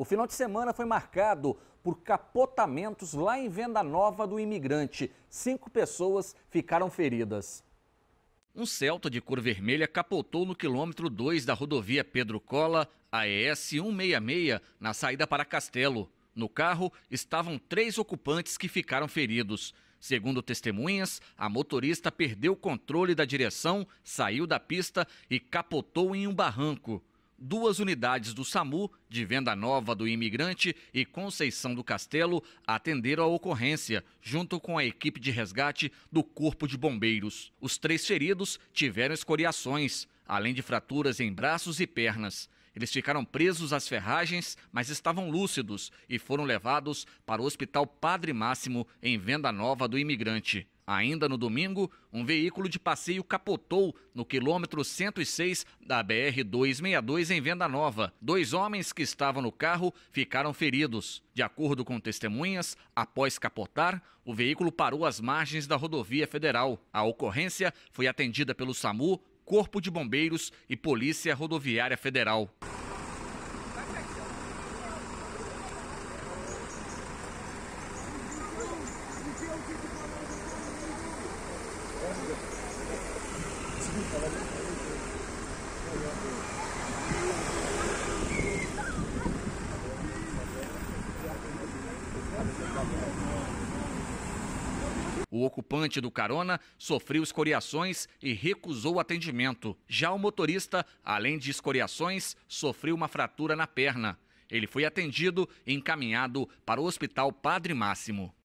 O final de semana foi marcado por capotamentos lá em Venda Nova do Imigrante. Cinco pessoas ficaram feridas. Um Celta de cor vermelha capotou no quilômetro 2 da rodovia Pedro Cola, AES 166, na saída para Castelo. No carro estavam três ocupantes que ficaram feridos. Segundo testemunhas, a motorista perdeu o controle da direção, saiu da pista e capotou em um barranco duas unidades do SAMU, de Venda Nova do Imigrante e Conceição do Castelo, atenderam a ocorrência, junto com a equipe de resgate do Corpo de Bombeiros. Os três feridos tiveram escoriações, além de fraturas em braços e pernas. Eles ficaram presos às ferragens, mas estavam lúcidos e foram levados para o Hospital Padre Máximo, em Venda Nova do Imigrante. Ainda no domingo, um veículo de passeio capotou no quilômetro 106 da BR-262 em Venda Nova. Dois homens que estavam no carro ficaram feridos. De acordo com testemunhas, após capotar, o veículo parou às margens da rodovia federal. A ocorrência foi atendida pelo SAMU, Corpo de Bombeiros e Polícia Rodoviária Federal. O ocupante do carona sofreu escoriações e recusou o atendimento. Já o motorista, além de escoriações, sofreu uma fratura na perna. Ele foi atendido e encaminhado para o Hospital Padre Máximo.